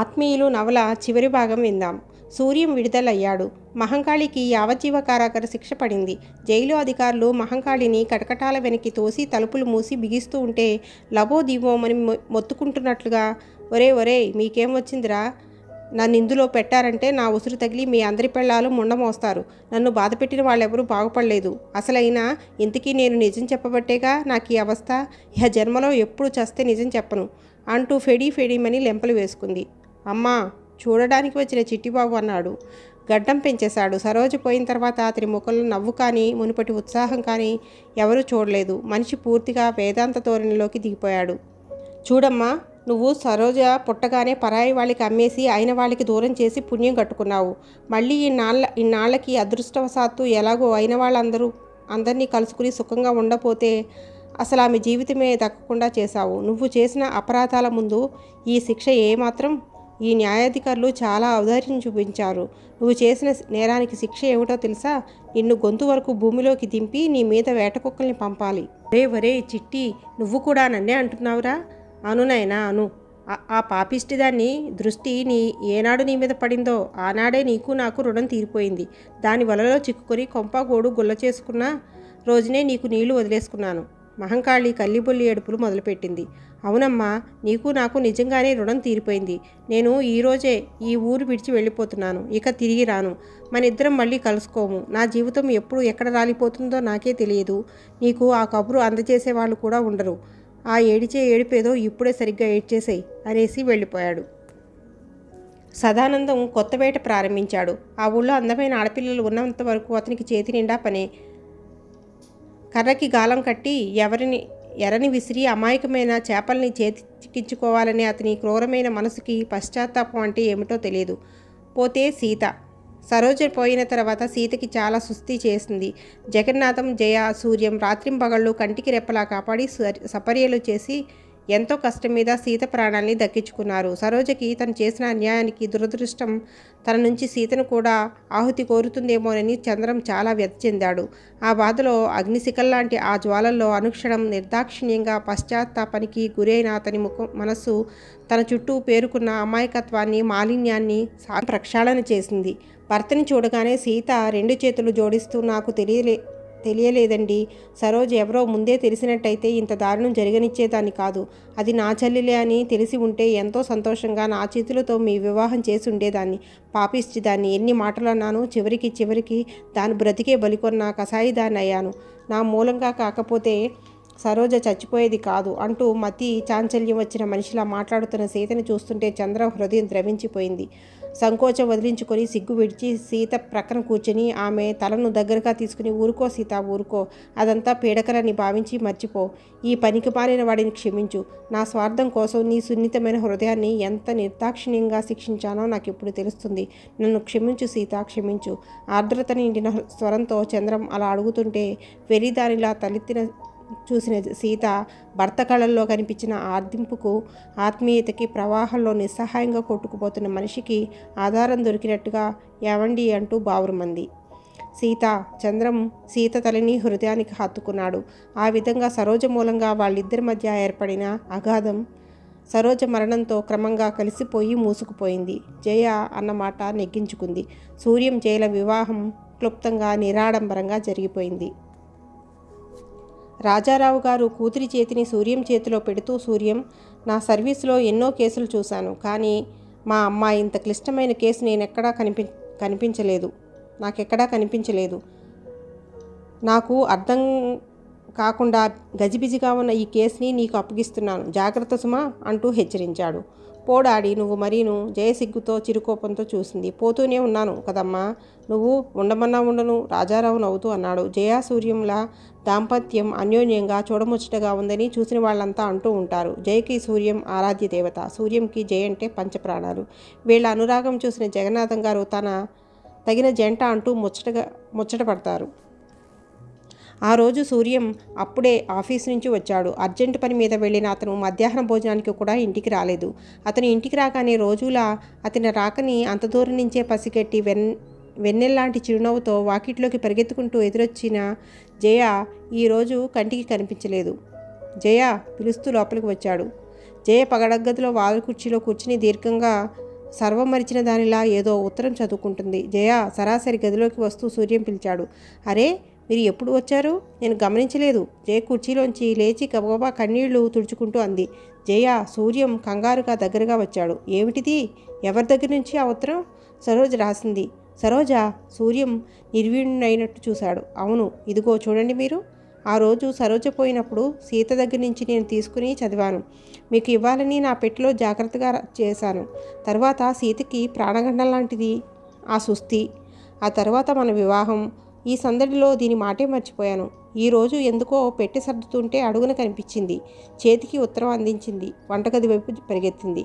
ఆత్మీయులు నవల చివరి భాగం విందాం సూర్యం విడుదలయ్యాడు మహంకాళికి యావజ్జీవ కారాగార శిక్ష పడింది జైలు అధికారులు మహంకాళిని కటకటాల వెనక్కి తోసి తలుపులు మూసి బిగిస్తూ ఉంటే లబో దివోమని మొత్తుకుంటున్నట్లుగా ఒరే ఒరే మీకేం వచ్చిందిరా నన్ను ఇందులో పెట్టారంటే నా ఉసురు తగిలి మీ అందరి పెళ్ళాలు ముండమోస్తారు నన్ను బాధపెట్టిన వాళ్ళెవరూ బాగుపడలేదు అసలైనా ఇంతకీ నేను నిజం చెప్పబట్టేగా నాకు ఈ అవస్థ ఇహ జన్మలో ఎప్పుడు చస్తే నిజం చెప్పను అంటూ ఫెడీ ఫెడీమని లెంపలు వేసుకుంది అమ్మా చూడడానికి వచ్చిన చిట్టిబాబు అన్నాడు గడ్డం పెంచేశాడు సరోజు పోయిన తర్వాత అతని ముఖంలో నవ్వు కానీ మునుపటి ఉత్సాహం కానీ ఎవరూ చూడలేదు మనిషి పూర్తిగా వేదాంత ధోరణిలోకి దిగిపోయాడు చూడమ్మా నువ్వు సరోజ పుట్టగానే పరాయి వాళ్ళకి అమ్మేసి అయిన వాళ్ళకి దూరం చేసి పుణ్యం కట్టుకున్నావు మళ్ళీ ఇన్నాళ్ళ ఇన్నాళ్ళకి అదృష్టవశాత్తు ఎలాగో అయిన వాళ్ళందరూ అందరినీ కలుసుకుని సుఖంగా ఉండపోతే అసలు ఆమె జీవితమే దక్కకుండా చేశావు నువ్వు చేసిన అపరాధాల ముందు ఈ శిక్ష ఏమాత్రం ఈ న్యాయాధికారులు చాలా ఔదార్యం చూపించారు నువ్వు చేసిన నేరానికి శిక్ష ఏమిటో తెలుసా నిన్ను గొంతు వరకు భూమిలోకి దింపి నీ మీద వేటకుక్కల్ని పంపాలి రే వరే చిట్టి నువ్వు కూడా నన్నే అంటున్నావురా అనునైనా అను ఆ పాపిష్టి దాన్ని దృష్టి నీ ఏనాడు నీ మీద పడిందో ఆనాడే నీకు నాకు రుణం తీరిపోయింది దాని వలలో చిక్కుకొని కొంపగోడు గోడు గుల్ల చేసుకున్న రోజునే నీకు నీళ్లు వదిలేసుకున్నాను మహంకాళి కల్లిబొల్లి ఏడుపులు మొదలుపెట్టింది అవునమ్మా నీకు నాకు నిజంగానే రుణం తీరిపోయింది నేను ఈరోజే ఈ ఊరు విడిచి వెళ్ళిపోతున్నాను ఇక తిరిగి రాను మన ఇద్దరం మళ్ళీ కలుసుకోము నా జీవితం ఎప్పుడు ఎక్కడ రాలిపోతుందో నాకే తెలియదు నీకు ఆ కబురు అందజేసే వాళ్ళు కూడా ఉండరు ఆ ఏడిచే ఏడిపేదో ఇప్పుడే సరిగ్గా ఏడ్చేసాయి అనేసి వెళ్ళిపోయాడు సదానందం కొత్తవేట ప్రారంభించాడు ఆ ఊళ్ళో అందమైన ఆడపిల్లలు ఉన్నంత వరకు అతనికి చేతి నిండా పనే కర్రకి గాలం కట్టి ఎవరిని ఎరని విసిరి అమాయకమైన చేపల్ని చేతి చిక్కించుకోవాలనే అతని క్రూరమైన మనసుకి పశ్చాత్తాపం అంటే ఏమిటో తెలియదు పోతే సీత సరోజ పోయిన తర్వాత సీతకి చాలా సుస్థి చేసింది జగన్నాథం జయ సూర్యం రాత్రింపగళ్ళు కంటికి రెప్పలా కాపాడి సపర్యలు చేసి ఎంతో కష్టం మీద సీత ప్రాణాల్ని దక్కించుకున్నారు సరోజకి తను చేసిన అన్యాయానికి దురదృష్టం తన నుంచి సీతను కూడా ఆహుతి కోరుతుందేమోనని చంద్రం చాలా వ్యతి చెందాడు ఆ బాధలో అగ్నిశిఖల్లాంటి ఆ జ్వాలల్లో అనుక్షణం నిర్దాక్షిణ్యంగా పశ్చాత్తాపనికి గురైన అతని ముఖం మనస్సు తన చుట్టూ పేరుకున్న అమాయకత్వాన్ని మాలిన్యాన్ని ప్రక్షాళన చేసింది భర్తని చూడగానే సీత రెండు చేతులు జోడిస్తూ నాకు తెలియలే తెలియలేదండి సరోజ్ ఎవరో ముందే తెలిసినట్టయితే ఇంత దారుణం జరిగనిచ్చేదాన్ని కాదు అది నా చెల్లెలే అని తెలిసి ఉంటే ఎంతో సంతోషంగా నా చేతులతో మీ వివాహం చేసి ఉండేదాన్ని పాపిచ్చి దాన్ని ఎన్ని మాటలు అన్నాను చివరికి చివరికి దాని బ్రతికే బలికొన్న కసాయి దాన్ని అయ్యాను నా మూలంగా కాకపోతే సరోజ చచ్చిపోయేది కాదు అంటూ మతి చాంచల్యం వచ్చిన మనిషిలా మాట్లాడుతున్న సీతను చూస్తుంటే చంద్ర హృదయం ద్రవించిపోయింది సంకోచం వదిలించుకొని సిగ్గు విడిచి సీత ప్రక్కన కూర్చుని ఆమె తలను దగ్గరగా తీసుకుని ఊరుకో సీత ఊరుకో అదంతా పీడకరని భావించి మర్చిపో ఈ పనికి మారిన వాడిని క్షమించు నా స్వార్థం కోసం నీ సున్నితమైన హృదయాన్ని ఎంత నిర్దాక్షిణ్యంగా శిక్షించానో నాకు ఇప్పుడు తెలుస్తుంది నన్ను క్షమించు సీత క్షమించు ఆర్ద్రత నిండిన స్వరంతో చంద్రం అలా అడుగుతుంటే వెరిదానిలా తలెత్తిన చూసిన సీత భర్త కళల్లో కనిపించిన ఆర్దింపుకు ఆత్మీయతకి ప్రవాహంలో నిస్సహాయంగా కొట్టుకుపోతున్న మనిషికి ఆధారం దొరికినట్టుగా ఏవండి అంటూ బావురుమంది సీత చంద్రం సీత తలని హృదయానికి హత్తుకున్నాడు ఆ విధంగా సరోజ మూలంగా వాళ్ళిద్దరి మధ్య ఏర్పడిన అగాధం సరోజ మరణంతో క్రమంగా కలిసిపోయి మూసుకుపోయింది జయ అన్నమాట నెగ్గించుకుంది సూర్యం జయల వివాహం క్లుప్తంగా నిరాడంబరంగా జరిగిపోయింది రాజారావు గారు కూతురి చేతిని సూర్యం చేతిలో పెడుతూ సూర్యం నా సర్వీస్లో ఎన్నో కేసులు చూశాను కానీ మా అమ్మాయి ఇంత క్లిష్టమైన కేసు నేను ఎక్కడా కనిపి కనిపించలేదు నాకెక్కడా కనిపించలేదు నాకు అర్థం కాకుండా గజిబిజిగా ఉన్న ఈ కేసుని నీకు అప్పగిస్తున్నాను జాగ్రత్త సుమా అంటూ హెచ్చరించాడు పోడాడి నువ్వు మరీను జయసిగ్గుతో చిరుకోపంతో చూసింది పోతూనే ఉన్నాను కదమ్మా నువ్వు ఉండమన్నా ఉండను రాజారావు నవ్వుతూ అన్నాడు జయాసూర్యంలా దాంపత్యం అన్యోన్యంగా చూడముచ్చటగా ఉందని చూసిన వాళ్ళంతా అంటూ ఉంటారు జయకి సూర్యం ఆరాధ్య దేవత సూర్యంకి జయ అంటే పంచప్రాణాలు వీళ్ళ అనురాగం చూసిన జగన్నాథం గారు తన తగిన జంట అంటూ ముచ్చటగా ముచ్చటపడతారు ఆ రోజు సూర్యం అప్పుడే ఆఫీస్ నుంచి వచ్చాడు అర్జెంట్ పని మీద వెళ్ళిన అతను మధ్యాహ్నం భోజనానికి కూడా ఇంటికి రాలేదు అతను ఇంటికి రాగానే రోజులా అతని రాకని అంత దూరం నుంచే పసిగట్టి వెన్ వెన్నెల్లాంటి చిరునవ్వుతో వాకిట్లోకి పరిగెత్తుకుంటూ ఎదురొచ్చిన జయ ఈరోజు కంటికి కనిపించలేదు జయ పిలుస్తూ లోపలికి వచ్చాడు జయ పగడగ్గదిలో వాల్ కుర్చీలో కూర్చుని దీర్ఘంగా సర్వం మరిచిన దానిలా ఏదో ఉత్తరం చదువుకుంటుంది జయ సరాసరి గదిలోకి వస్తూ సూర్యం పిలిచాడు అరే మీరు ఎప్పుడు వచ్చారు నేను గమనించలేదు జయ కుర్చీలోంచి లేచి గబగబా కన్నీళ్లు తుడుచుకుంటూ అంది జయ సూర్యం కంగారుగా దగ్గరగా వచ్చాడు ఏమిటిది ఎవరి దగ్గర నుంచి ఆ ఉత్తరం సరోజ రాసింది సరోజ సూర్యం నిర్వీణుడైనట్టు చూశాడు అవును ఇదిగో చూడండి మీరు ఆ రోజు సరోజ పోయినప్పుడు సీత దగ్గర నుంచి నేను తీసుకుని చదివాను మీకు ఇవ్వాలని నా పెట్టిలో జాగ్రత్తగా చేశాను తర్వాత సీతకి ప్రాణగండం లాంటిది ఆ సుస్థి ఆ తర్వాత మన వివాహం ఈ సందడిలో దీని మాటే మర్చిపోయాను ఈరోజు ఎందుకో పెట్టి సర్దుతుంటే అడుగున కనిపించింది చేతికి ఉత్తరం అందించింది వంటగది వైపు పరిగెత్తింది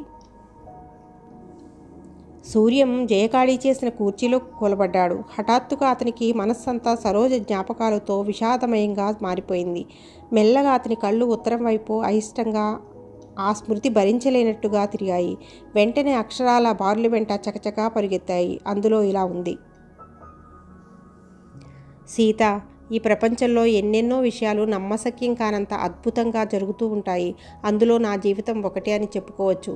సూర్యం జయకాళీ చేసిన కూర్చీలో కూలబడ్డాడు హఠాత్తుగా అతనికి మనస్సంతా సరోజ జ్ఞాపకాలతో విషాదమయంగా మారిపోయింది మెల్లగా అతని కళ్ళు ఉత్తరం వైపు అయిష్టంగా ఆ స్మృతి భరించలేనట్టుగా తిరిగాయి వెంటనే అక్షరాల బార్లు వెంట చకచకా పరిగెత్తాయి అందులో ఇలా ఉంది సీత ఈ ప్రపంచంలో ఎన్నెన్నో విషయాలు నమ్మశక్యం కానంత అద్భుతంగా జరుగుతూ ఉంటాయి అందులో నా జీవితం ఒకటే అని చెప్పుకోవచ్చు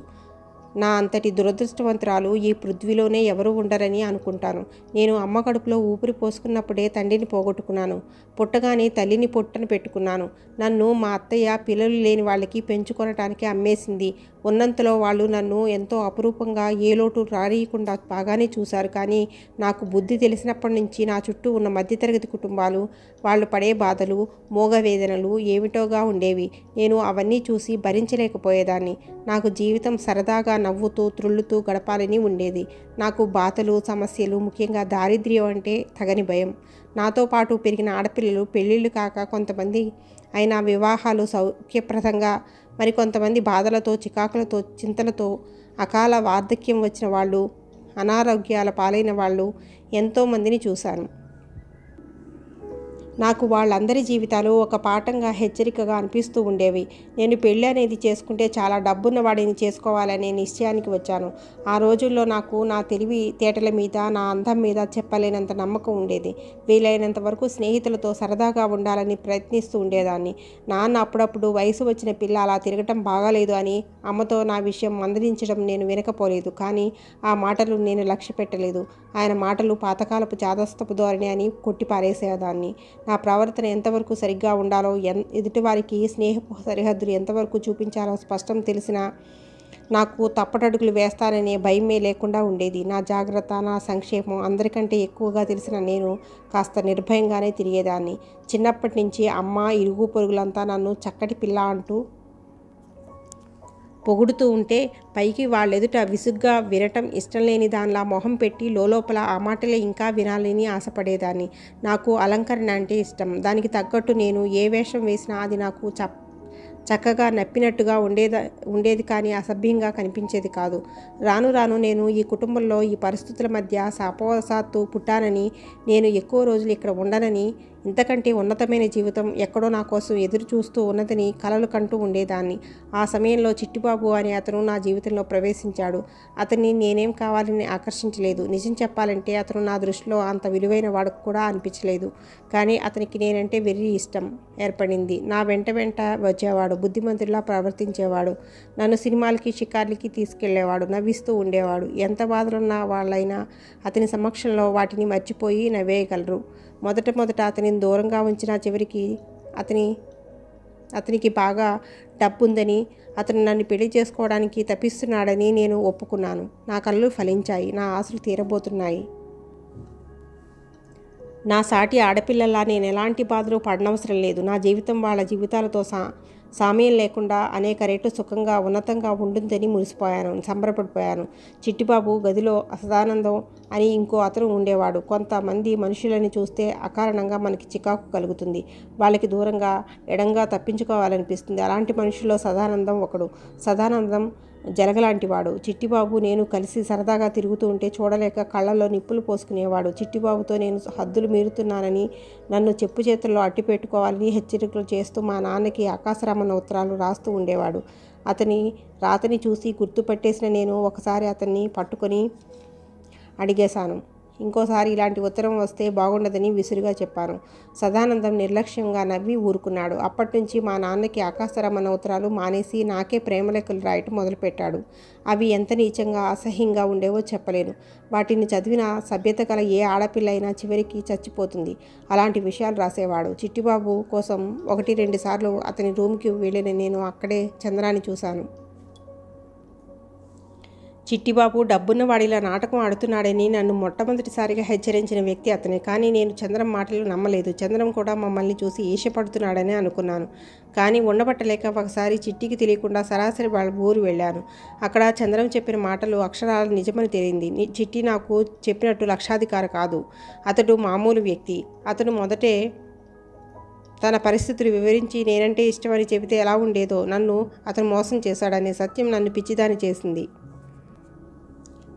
నా అంతటి దురదృష్టవంతురాలు ఈ పృథ్వీలోనే ఎవరూ ఉండరని అనుకుంటాను నేను అమ్మ కడుపులో ఊపిరి పోసుకున్నప్పుడే తండ్రిని పోగొట్టుకున్నాను పుట్టగానే తల్లిని పొట్టను పెట్టుకున్నాను నన్ను మా అత్తయ్య పిల్లలు లేని వాళ్ళకి పెంచుకొనటానికి అమ్మేసింది ఉన్నంతలో వాళ్ళు నన్ను ఎంతో అపురూపంగా ఏ లోటు రారీయకుండా బాగానే చూశారు కానీ నాకు బుద్ధి తెలిసినప్పటి నుంచి నా చుట్టూ ఉన్న మధ్యతరగతి కుటుంబాలు వాళ్ళు పడే బాధలు మోగవేదనలు ఏమిటోగా ఉండేవి నేను అవన్నీ చూసి భరించలేకపోయేదాన్ని నాకు జీవితం సరదాగా నవ్వుతూ త్రుళ్ళుతూ గడపాలని ఉండేది నాకు బాధలు సమస్యలు ముఖ్యంగా దారిద్ర్యం అంటే తగని భయం నాతో పాటు పెరిగిన ఆడపిల్లలు పెళ్ళిళ్ళు కాక కొంతమంది అయినా వివాహాలు సౌఖ్యప్రదంగా మరికొంతమంది బాధలతో చికాకులతో చింతలతో అకాల వార్ధక్యం వచ్చిన వాళ్ళు అనారోగ్యాల పాలైన వాళ్ళు ఎంతోమందిని చూశాను నాకు వాళ్ళందరి జీవితాలు ఒక పాఠంగా హెచ్చరికగా అనిపిస్తూ ఉండేవి నేను పెళ్ళి అనేది చేసుకుంటే చాలా డబ్బున్న వాడిని చేసుకోవాలనే నిశ్చయానికి వచ్చాను ఆ రోజుల్లో నాకు నా తెలివి తేటల మీద నా అందం మీద చెప్పలేనంత నమ్మకం ఉండేది వీలైనంత వరకు స్నేహితులతో సరదాగా ఉండాలని ప్రయత్నిస్తూ ఉండేదాన్ని నాన్న అప్పుడప్పుడు వయసు వచ్చిన పిల్ల అలా తిరగటం బాగాలేదు అని అమ్మతో నా విషయం మందలించడం నేను వినకపోలేదు కానీ ఆ మాటలు నేను లక్ష్య పెట్టలేదు ఆయన మాటలు పాతకాలపు చాదస్తపు ధోరణి అని కొట్టిపారేసేదాన్ని నా ప్రవర్తన ఎంతవరకు సరిగ్గా ఉండాలో ఎన్ ఎదుటివారికి స్నేహపు సరిహద్దులు ఎంతవరకు చూపించాలో స్పష్టం తెలిసినా నాకు తప్పటడుగులు వేస్తాననే భయమే లేకుండా ఉండేది నా జాగ్రత్త నా సంక్షేమం అందరికంటే ఎక్కువగా తెలిసిన నేను కాస్త నిర్భయంగానే తిరిగేదాన్ని చిన్నప్పటి నుంచి అమ్మ ఇరుగు పొరుగులంతా నన్ను చక్కటి పిల్ల అంటూ పొగుడుతూ ఉంటే పైకి వాళ్ళెదుట విసుగ్గా వినటం ఇష్టం లేని దానిలా మొహం పెట్టి లోపల ఆ మాటలే ఇంకా వినాలని ఆశపడేదాన్ని నాకు అలంకరణ అంటే ఇష్టం దానికి తగ్గట్టు నేను ఏ వేషం వేసినా అది నాకు చ చక్కగా నప్పినట్టుగా ఉండేద ఉండేది కానీ అసభ్యంగా కనిపించేది కాదు రాను రాను నేను ఈ కుటుంబంలో ఈ పరిస్థితుల మధ్య సాపోసాత్తు పుట్టానని నేను ఎక్కువ రోజులు ఇక్కడ ఉండనని ఇంతకంటే ఉన్నతమైన జీవితం ఎక్కడో నా కోసం ఎదురు చూస్తూ ఉన్నదని కలలు కంటూ ఉండేదాన్ని ఆ సమయంలో చిట్టిబాబు అనే అతను నా జీవితంలో ప్రవేశించాడు అతన్ని నేనేం కావాలని ఆకర్షించలేదు నిజం చెప్పాలంటే అతను నా దృష్టిలో అంత విలువైన వాడు కూడా అనిపించలేదు కానీ అతనికి నేనంటే వెర్రి ఇష్టం ఏర్పడింది నా వెంట వెంట వచ్చేవాడు బుద్ధిమంతుల్లా ప్రవర్తించేవాడు నన్ను సినిమాలకి షికార్లకి తీసుకెళ్లేవాడు నవ్విస్తూ ఉండేవాడు ఎంత బాధలున్నా వాళ్ళైనా అతని సమక్షంలో వాటిని మర్చిపోయి నవ్వేయగలరు మొదట మొదట అతనిని దూరంగా ఉంచిన చివరికి అతని అతనికి బాగా డబ్బుందని అతను నన్ను పెళ్లి చేసుకోవడానికి తప్పిస్తున్నాడని నేను ఒప్పుకున్నాను నా కళ్ళు ఫలించాయి నా ఆశలు తీరబోతున్నాయి నా సాటి ఆడపిల్లలా నేను ఎలాంటి బాధలు పడనవసరం లేదు నా జీవితం వాళ్ళ జీవితాలతో సా సామ్యం లేకుండా అనేక రేట్లు సుఖంగా ఉన్నతంగా ఉంటుందని మురిసిపోయాను సంబరపడిపోయాను చిట్టిబాబు గదిలో అసదానందం అని ఇంకో అతను ఉండేవాడు కొంతమంది మనుషులని చూస్తే అకారణంగా మనకి చికాకు కలుగుతుంది వాళ్ళకి దూరంగా ఎడంగా తప్పించుకోవాలనిపిస్తుంది అలాంటి మనుషుల్లో సదానందం ఒకడు సదానందం జలగలాంటివాడు చిట్టిబాబు నేను కలిసి సరదాగా తిరుగుతూ ఉంటే చూడలేక కళ్ళల్లో నిప్పులు పోసుకునేవాడు చిట్టిబాబుతో నేను హద్దులు మీరుతున్నానని నన్ను చెప్పు చేతుల్లో అట్టి పెట్టుకోవాలని హెచ్చరికలు చేస్తూ మా నాన్నకి ఆకాశరామన్న ఉత్తరాలు రాస్తూ ఉండేవాడు అతని రాతని చూసి గుర్తుపట్టేసిన నేను ఒకసారి అతన్ని పట్టుకొని అడిగేశాను ఇంకోసారి ఇలాంటి ఉత్తరం వస్తే బాగుండదని విసురుగా చెప్పాను సదానందం నిర్లక్ష్యంగా నవ్వి ఊరుకున్నాడు అప్పటి నుంచి మా నాన్నకి ఆకాశరమణ ఉత్తరాలు మానేసి నాకే ప్రేమలేఖలు రాయటం మొదలుపెట్టాడు అవి ఎంత నీచంగా అసహ్యంగా ఉండేవో చెప్పలేను వాటిని చదివిన సభ్యత గల ఏ ఆడపిల్ల అయినా చివరికి చచ్చిపోతుంది అలాంటి విషయాలు రాసేవాడు చిట్టిబాబు కోసం ఒకటి రెండు సార్లు అతని రూమ్కి వెళ్ళిన నేను అక్కడే చంద్రాన్ని చూశాను చిట్టిబాబు డబ్బున్న వాడిలా నాటకం ఆడుతున్నాడని నన్ను మొట్టమొదటిసారిగా హెచ్చరించిన వ్యక్తి అతనే కానీ నేను చంద్రం మాటలు నమ్మలేదు చంద్రం కూడా మమ్మల్ని చూసి ఈషపడుతున్నాడని అనుకున్నాను కానీ ఉండబట్టలేక ఒకసారి చిట్టికి తెలియకుండా సరాసరి వాళ్ళ ఊరు వెళ్ళాను అక్కడ చంద్రం చెప్పిన మాటలు అక్షరాలు నిజమని తెలియంది చిట్టి నాకు చెప్పినట్టు లక్షాధికారి కాదు అతడు మామూలు వ్యక్తి అతను మొదటే తన పరిస్థితులు వివరించి నేనంటే ఇష్టమని చెబితే ఎలా ఉండేదో నన్ను అతను మోసం చేశాడనే సత్యం నన్ను పిచ్చిదాని చేసింది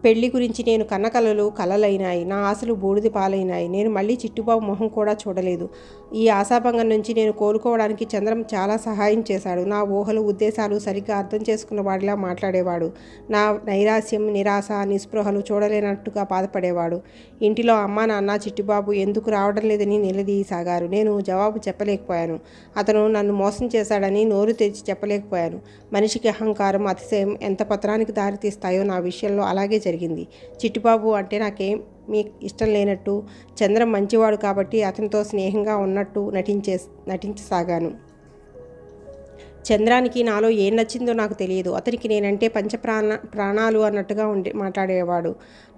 పెళ్లి గురించి నేను కన్నకలలు కలలైనాయి నా ఆశలు బూడిది పాలైనాయి నేను మళ్ళీ చిట్టుబాబు మొహం కూడా చూడలేదు ఈ ఆశాభంగం నుంచి నేను కోలుకోవడానికి చంద్రం చాలా సహాయం చేశాడు నా ఊహలు ఉద్దేశాలు సరిగ్గా అర్థం చేసుకున్న వాడిలా మాట్లాడేవాడు నా నైరాస్యం నిరాశ నిస్పృహలు చూడలేనట్టుగా బాధపడేవాడు ఇంటిలో అమ్మ నాన్న చిట్టుబాబు ఎందుకు రావడం లేదని నిలదీయసాగారు నేను జవాబు చెప్పలేకపోయాను అతను నన్ను మోసం చేశాడని నోరు తెరిచి చెప్పలేకపోయాను మనిషికి అహంకారం అతిశయం ఎంత పత్రానికి దారితీస్తాయో నా విషయంలో అలాగే జరిగింది జరిగింది చిట్టిబాబు అంటే నాకేం మీ ఇష్టం లేనట్టు చంద్రం మంచివాడు కాబట్టి అతనితో స్నేహంగా ఉన్నట్టు నటించే నటించసాగాను చంద్రానికి నాలో ఏం నచ్చిందో నాకు తెలియదు అతనికి నేనంటే పంచప్రాణ ప్రాణాలు అన్నట్టుగా ఉండి మాట్లాడేవాడు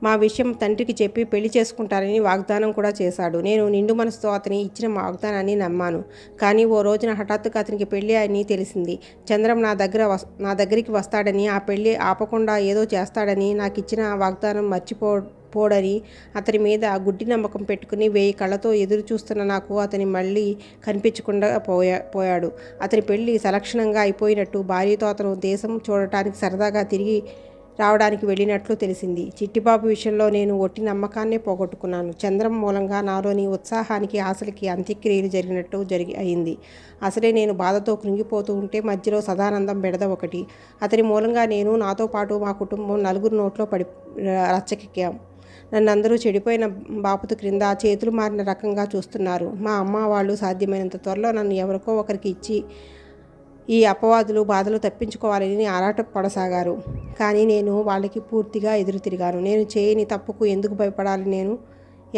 మా విషయం తండ్రికి చెప్పి పెళ్లి చేసుకుంటారని వాగ్దానం కూడా చేశాడు నేను నిండు మనసుతో అతని ఇచ్చిన వాగ్దానాన్ని నమ్మాను కానీ ఓ రోజున హఠాత్తుగా అతనికి పెళ్లి అని తెలిసింది చంద్రం నా దగ్గర నా దగ్గరికి వస్తాడని ఆ పెళ్లి ఆపకుండా ఏదో చేస్తాడని నాకు ఇచ్చిన వాగ్దానం మర్చిపో పోడని అతని మీద గుడ్డి నమ్మకం పెట్టుకుని వేయి కళ్ళతో ఎదురు చూస్తున్న నాకు అతని మళ్ళీ కనిపించకుండా పోయా పోయాడు అతని పెళ్ళి సలక్షణంగా అయిపోయినట్టు భార్యతో అతను దేశం చూడటానికి సరదాగా తిరిగి రావడానికి వెళ్ళినట్లు తెలిసింది చిట్టిబాబు విషయంలో నేను ఒట్టి నమ్మకాన్నే పోగొట్టుకున్నాను చంద్రం మూలంగా నాలోని ఉత్సాహానికి ఆశలకి అంత్యక్రియలు జరిగినట్టు జరిగి అయింది అసలే నేను బాధతో కృంగిపోతూ ఉంటే మధ్యలో సదానందం బెడద ఒకటి అతని మూలంగా నేను నాతో పాటు మా కుటుంబం నలుగురు నోట్లో పడి రచ్చకెక్కాం నన్ను అందరూ చెడిపోయిన బాపత క్రింద చేతులు మారిన రకంగా చూస్తున్నారు మా అమ్మ వాళ్ళు సాధ్యమైనంత త్వరలో నన్ను ఎవరికో ఒకరికి ఇచ్చి ఈ అపవాదులు బాధలు తప్పించుకోవాలని ఆరాట పడసాగారు కానీ నేను వాళ్ళకి పూర్తిగా ఎదురు తిరిగాను నేను చేయని తప్పుకు ఎందుకు భయపడాలి నేను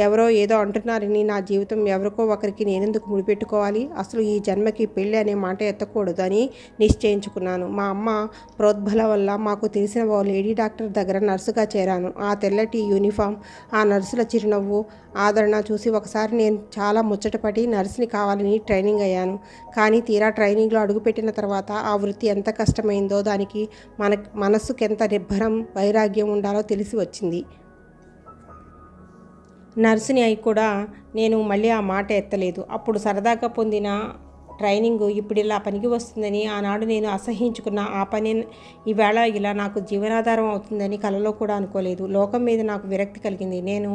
ఎవరో ఏదో అంటున్నారని నా జీవితం ఎవరికో ఒకరికి నేనెందుకు ముడిపెట్టుకోవాలి అసలు ఈ జన్మకి పెళ్ళి అనే మాట ఎత్తకూడదు అని నిశ్చయించుకున్నాను మా అమ్మ ప్రోద్బల వల్ల మాకు తెలిసిన ఓ లేడీ డాక్టర్ దగ్గర నర్సుగా చేరాను ఆ తెల్లటి యూనిఫామ్ ఆ నర్సుల చిరునవ్వు ఆదరణ చూసి ఒకసారి నేను చాలా ముచ్చటపడి నర్సుని కావాలని ట్రైనింగ్ అయ్యాను కానీ తీరా ట్రైనింగ్లో అడుగుపెట్టిన తర్వాత ఆ వృత్తి ఎంత కష్టమైందో దానికి మన మనస్సుకెంత నిర్భరం వైరాగ్యం ఉండాలో తెలిసి వచ్చింది నర్సుని అయి కూడా నేను మళ్ళీ ఆ మాట ఎత్తలేదు అప్పుడు సరదాగా పొందిన ట్రైనింగ్ ఇప్పుడు ఇలా పనికి వస్తుందని ఆనాడు నేను అసహించుకున్న ఆ పని ఈవేళ ఇలా నాకు జీవనాధారం అవుతుందని కలలో కూడా అనుకోలేదు లోకం మీద నాకు విరక్తి కలిగింది నేను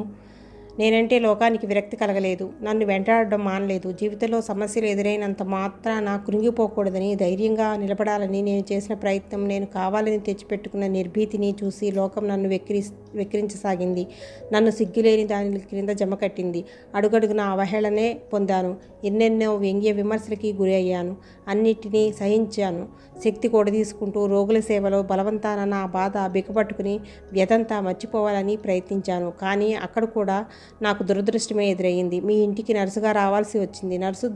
నేనంటే లోకానికి విరక్తి కలగలేదు నన్ను వెంటాడడం మానలేదు జీవితంలో సమస్యలు ఎదురైనంత మాత్రాన కృంగిపోకూడదని ధైర్యంగా నిలబడాలని నేను చేసిన ప్రయత్నం నేను కావాలని తెచ్చిపెట్టుకున్న నిర్భీతిని చూసి లోకం నన్ను వెక్కిరిస్తుంది విక్రించసాగింది నన్ను సిగ్గులేని దాని క్రింద జమ కట్టింది అడుగడుగున అవహేళనే పొందాను ఎన్నెన్నో వ్యంగ్య విమర్శలకి గురి అయ్యాను అన్నిటినీ సహించాను శక్తి కూడా తీసుకుంటూ రోగుల సేవలో బలవంతాన నా బాధ బిగపట్టుకుని వ్యతంతా మర్చిపోవాలని ప్రయత్నించాను కానీ అక్కడ కూడా నాకు దురదృష్టమే ఎదురయ్యింది మీ ఇంటికి నర్సుగా రావాల్సి వచ్చింది నర్సు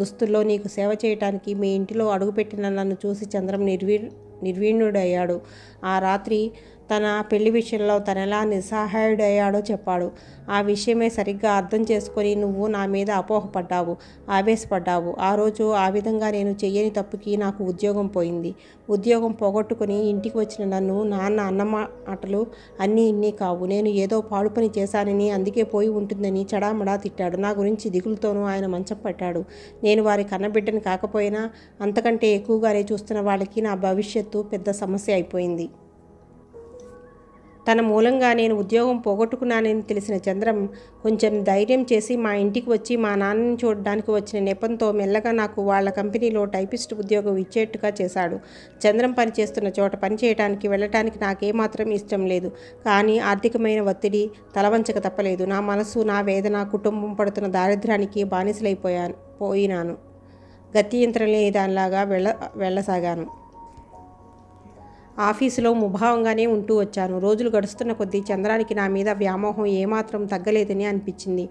దుస్తుల్లో నీకు సేవ చేయటానికి మీ ఇంటిలో అడుగుపెట్టిన నన్ను చూసి చంద్రం నిర్వీ నిర్వీణుడయ్యాడు ఆ రాత్రి తన పెళ్లి విషయంలో తను ఎలా నిస్సహాయుడయ్యాడో చెప్పాడు ఆ విషయమే సరిగ్గా అర్థం చేసుకొని నువ్వు నా మీద అపోహపడ్డావు ఆవేశపడ్డావు ఆ రోజు ఆ విధంగా నేను చెయ్యని తప్పుకి నాకు ఉద్యోగం పోయింది ఉద్యోగం పోగొట్టుకుని ఇంటికి వచ్చిన నన్ను నాన్న అన్న మాటలు అన్నీ ఇన్ని కావు నేను ఏదో పాడు పని చేశానని అందుకే పోయి ఉంటుందని చడామడా తిట్టాడు నా గురించి దిగులతోనూ ఆయన మంచం పట్టాడు నేను వారి కన్నబిడ్డని కాకపోయినా అంతకంటే ఎక్కువగానే చూస్తున్న వాళ్ళకి నా భవిష్యత్తు పెద్ద సమస్య అయిపోయింది తన మూలంగా నేను ఉద్యోగం పోగొట్టుకున్నానని తెలిసిన చంద్రం కొంచెం ధైర్యం చేసి మా ఇంటికి వచ్చి మా నాన్నని చూడడానికి వచ్చిన నెపంతో మెల్లగా నాకు వాళ్ళ కంపెనీలో టైపిస్ట్ ఉద్యోగం ఇచ్చేట్టుగా చేశాడు చంద్రం పనిచేస్తున్న చోట పనిచేయడానికి వెళ్ళటానికి నాకేమాత్రం ఇష్టం లేదు కానీ ఆర్థికమైన ఒత్తిడి తలవంచక తప్పలేదు నా మనసు నా వేదన కుటుంబం పడుతున్న దారిద్ర్యానికి బానిసలైపోయాను పోయినాను గత్యంతరం లేని దానిలాగా వెళ్ళ వెళ్ళసాగాను ఆఫీసులో ముభావంగానే ఉంటూ వచ్చాను రోజులు గడుస్తున్న కొద్దీ చంద్రానికి నా మీద వ్యామోహం ఏమాత్రం తగ్గలేదని అనిపించింది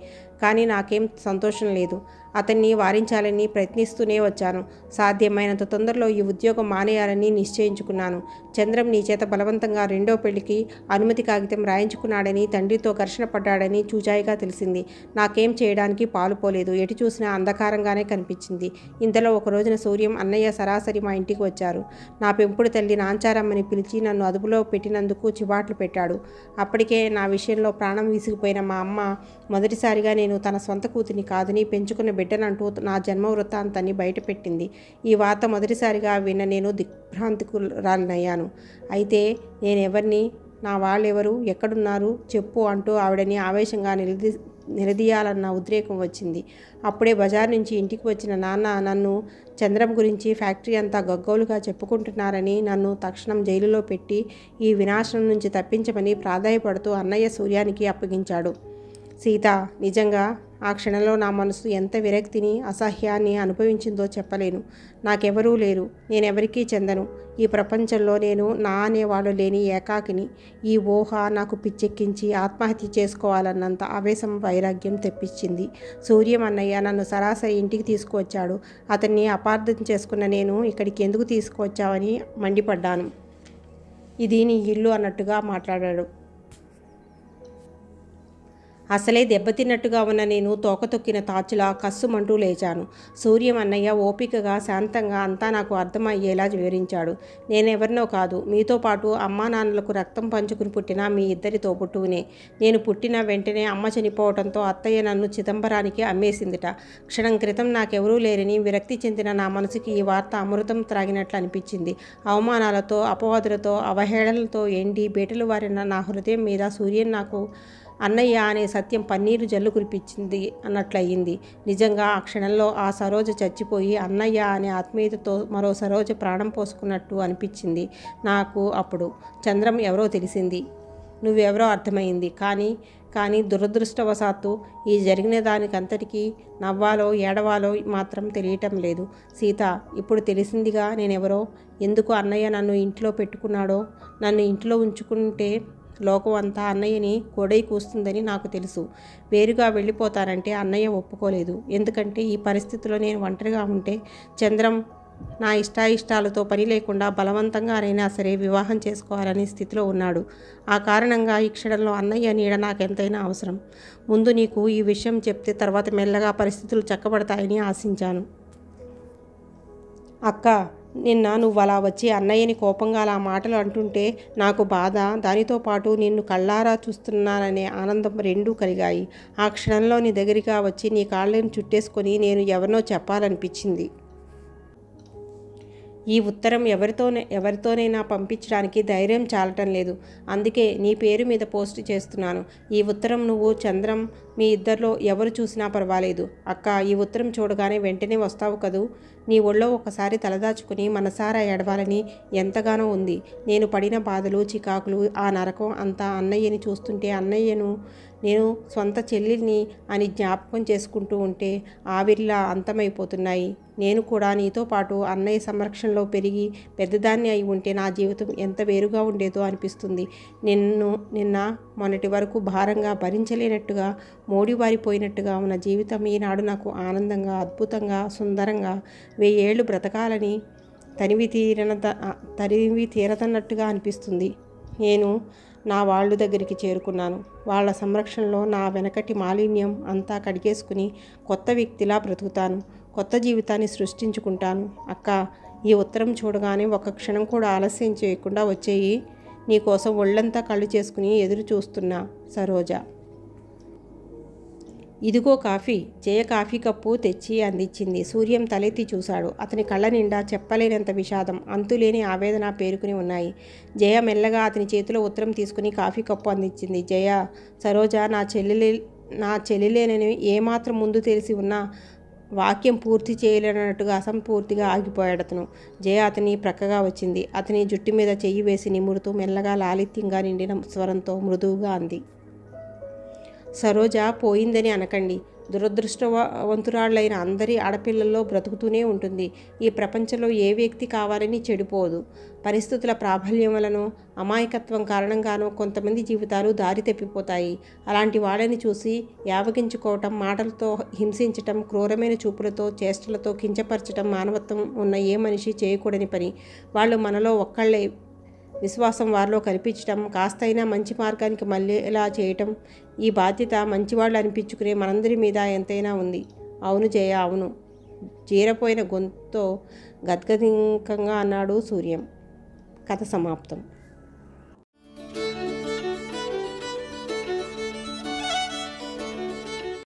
కానీ నాకేం సంతోషం లేదు అతన్ని వారించాలని ప్రయత్నిస్తూనే వచ్చాను సాధ్యమైనంత తొందరలో ఈ ఉద్యోగం మానేయాలని నిశ్చయించుకున్నాను చంద్రం నీ చేత బలవంతంగా రెండో పెళ్లికి అనుమతి కాగితం రాయించుకున్నాడని తండ్రితో ఘర్షణ పడ్డాడని చూచాయిగా తెలిసింది నాకేం చేయడానికి పాలుపోలేదు ఎటు చూసినా అంధకారంగానే కనిపించింది ఇంతలో ఒక రోజున సూర్యం అన్నయ్య సరాసరి మా ఇంటికి వచ్చారు నా పెంపుడు తల్లి నాంచారమ్మని పిలిచి నన్ను అదుపులో పెట్టినందుకు చివాట్లు పెట్టాడు అప్పటికే నా విషయంలో ప్రాణం విసిగిపోయిన మా అమ్మ మొదటిసారిగా నేను నేను తన సొంత కూతుని కాదని పెంచుకున్న బిడ్డనంటూ నా జన్మ వృత్తాంతాన్ని బయటపెట్టింది ఈ వార్త మొదటిసారిగా విన్న నేను దిగ్భ్రాంతికురాలినయ్యాను అయితే నేనెవరిని నా వాళ్ళెవరు ఎక్కడున్నారు చెప్పు అంటూ ఆవిడని ఆవేశంగా నిలదీ నిలదీయాలన్న ఉద్రేకం వచ్చింది అప్పుడే బజార్ నుంచి ఇంటికి వచ్చిన నాన్న నన్ను చంద్రం గురించి ఫ్యాక్టరీ అంతా గగ్గోలుగా చెప్పుకుంటున్నారని నన్ను తక్షణం జైలులో పెట్టి ఈ వినాశనం నుంచి తప్పించమని ప్రాధాయపడుతూ అన్నయ్య సూర్యానికి అప్పగించాడు సీత నిజంగా ఆ క్షణంలో నా మనసు ఎంత విరక్తిని అసహ్యాన్ని అనుభవించిందో చెప్పలేను నాకెవరూ లేరు నేనెవరికీ చెందను ఈ ప్రపంచంలో నేను నా అనేవాడు లేని ఏకాకిని ఈ ఊహ నాకు పిచ్చెక్కించి ఆత్మహత్య చేసుకోవాలన్నంత ఆవేశం వైరాగ్యం తెప్పించింది సూర్యం అన్నయ్య నన్ను సరాసరి ఇంటికి తీసుకువచ్చాడు అతన్ని అపార్థం చేసుకున్న నేను ఇక్కడికి ఎందుకు తీసుకువచ్చావని మండిపడ్డాను ఇది నీ ఇల్లు అన్నట్టుగా మాట్లాడాడు అసలే దెబ్బతిన్నట్టుగా ఉన్న నేను తోకతొక్కిన తాచులా కస్సుమంటూ లేచాను సూర్యం అన్నయ్య ఓపికగా శాంతంగా అంతా నాకు అర్థమయ్యేలా వివరించాడు నేనెవరినో కాదు మీతో పాటు అమ్మా నాన్నలకు రక్తం పంచుకుని పుట్టిన మీ ఇద్దరి తోబుట్టువునే నేను పుట్టిన వెంటనే అమ్మ చనిపోవడంతో అత్తయ్య నన్ను చిదంబరానికి అమ్మేసిందిట క్షణం క్రితం నాకెవరూ లేరని విరక్తి చెందిన నా మనసుకి ఈ వార్త అమృతం త్రాగినట్లు అనిపించింది అవమానాలతో అపవాదులతో అవహేళనలతో ఎండి బేటలు వారిన నా హృదయం మీద సూర్యన్ నాకు అన్నయ్య అనే సత్యం పన్నీరు జల్లు కురిపించింది అన్నట్లయింది నిజంగా ఆ క్షణంలో ఆ సరోజ చచ్చిపోయి అన్నయ్య అనే ఆత్మీయతతో మరో సరోజ ప్రాణం పోసుకున్నట్టు అనిపించింది నాకు అప్పుడు చంద్రం ఎవరో తెలిసింది నువ్వెవరో అర్థమైంది కానీ కానీ దురదృష్టవశాత్తు ఈ జరిగిన దానికంతటికీ నవ్వాలో ఏడవాలో మాత్రం తెలియటం లేదు సీత ఇప్పుడు తెలిసిందిగా నేనెవరో ఎందుకు అన్నయ్య నన్ను ఇంట్లో పెట్టుకున్నాడో నన్ను ఇంట్లో ఉంచుకుంటే లోకం అంతా అన్నయ్యని కొడై కూస్తుందని నాకు తెలుసు వేరుగా వెళ్ళిపోతానంటే అన్నయ్య ఒప్పుకోలేదు ఎందుకంటే ఈ పరిస్థితిలో నేను ఒంటరిగా ఉంటే చంద్రం నా ఇష్టాయిష్టాలతో పని లేకుండా బలవంతంగానైనా సరే వివాహం చేసుకోవాలనే స్థితిలో ఉన్నాడు ఆ కారణంగా ఈ క్షణంలో అన్నయ్య నీడ నాకెంతైనా అవసరం ముందు నీకు ఈ విషయం చెప్తే తర్వాత మెల్లగా పరిస్థితులు చక్కబడతాయని ఆశించాను అక్క నిన్న నువ్వు అలా వచ్చి అన్నయ్యని కోపంగా అలా మాటలు అంటుంటే నాకు బాధ దానితో పాటు నిన్ను కళ్ళారా చూస్తున్నాననే ఆనందం రెండూ కలిగాయి ఆ క్షణంలో నీ దగ్గరగా వచ్చి నీ కాళ్ళను చుట్టేసుకొని నేను ఎవరినో చెప్పాలనిపించింది ఈ ఉత్తరం ఎవరితోనే ఎవరితోనైనా పంపించడానికి ధైర్యం చాలటం లేదు అందుకే నీ పేరు మీద పోస్ట్ చేస్తున్నాను ఈ ఉత్తరం నువ్వు చంద్రం మీ ఇద్దరిలో ఎవరు చూసినా పర్వాలేదు అక్క ఈ ఉత్తరం చూడగానే వెంటనే వస్తావు కదూ నీ ఒళ్ళో ఒకసారి తలదాచుకుని మనసారా ఎడవాలని ఎంతగానో ఉంది నేను పడిన బాధలు చికాకులు ఆ నరకం అంతా అన్నయ్యని చూస్తుంటే అన్నయ్యను నేను సొంత చెల్లిని అని జ్ఞాపకం చేసుకుంటూ ఉంటే ఆవిర్లా అంతమైపోతున్నాయి నేను కూడా నీతో పాటు అన్నయ్య సంరక్షణలో పెరిగి పెద్దదాన్ని అయి ఉంటే నా జీవితం ఎంత వేరుగా ఉండేదో అనిపిస్తుంది నిన్ను నిన్న మొన్నటి వరకు భారంగా భరించలేనట్టుగా మోడివారిపోయినట్టుగా ఉన్న జీవితం ఈనాడు నాకు ఆనందంగా అద్భుతంగా సుందరంగా వెయ్యేళ్ళు బ్రతకాలని తనివి తీరన తనివి తీరదన్నట్టుగా అనిపిస్తుంది నేను నా వాళ్ళు దగ్గరికి చేరుకున్నాను వాళ్ళ సంరక్షణలో నా వెనకటి మాలిన్యం అంతా కడిగేసుకుని కొత్త వ్యక్తిలా బ్రతుకుతాను కొత్త జీవితాన్ని సృష్టించుకుంటాను అక్క ఈ ఉత్తరం చూడగానే ఒక క్షణం కూడా ఆలస్యం చేయకుండా వచ్చేయి నీకోసం ఒళ్ళంతా కళ్ళు చేసుకుని ఎదురు చూస్తున్నా సరోజ ఇదిగో కాఫీ జయ కాఫీ కప్పు తెచ్చి అందించింది సూర్యం తలెత్తి చూశాడు అతని కళ్ళ నిండా చెప్పలేనంత విషాదం అంతులేని ఆవేదన పేరుకుని ఉన్నాయి జయ మెల్లగా అతని చేతిలో ఉత్తరం తీసుకుని కాఫీ కప్పు అందించింది జయ సరోజ నా చెల్లెలి నా చెల్లెలేనని ఏమాత్రం ముందు తెలిసి ఉన్నా వాక్యం పూర్తి చేయలేనట్టుగా అసంపూర్తిగా ఆగిపోయాడు అతను జయ అతని ప్రక్కగా వచ్చింది అతని జుట్టు మీద చెయ్యి వేసి నిమురుతూ మెల్లగా లాలిత్యంగా నిండిన స్వరంతో మృదువుగా అంది సరోజ పోయిందని అనకండి దురదృష్టవంతురాళ్ళైన అందరి ఆడపిల్లల్లో బ్రతుకుతూనే ఉంటుంది ఈ ప్రపంచంలో ఏ వ్యక్తి కావాలని చెడిపోదు పరిస్థితుల ప్రాబల్యం వలనో అమాయకత్వం కారణంగానో కొంతమంది జీవితాలు దారి తప్పిపోతాయి అలాంటి వాళ్ళని చూసి యావగించుకోవటం మాటలతో హింసించటం క్రూరమైన చూపులతో చేష్టలతో కించపరచటం మానవత్వం ఉన్న ఏ మనిషి చేయకూడని పని వాళ్ళు మనలో ఒక్కళ్ళే విశ్వాసం వారిలో కనిపించటం కాస్తైనా మంచి మార్గానికి మళ్ళేలా చేయటం ఈ బాధ్యత మంచివాళ్ళు అనిపించుకునే మనందరి మీద ఎంతైనా ఉంది అవును జయ అవును జీరపోయిన గొంతుతో గద్గదింకంగా అన్నాడు సూర్యం కథ సమాప్తం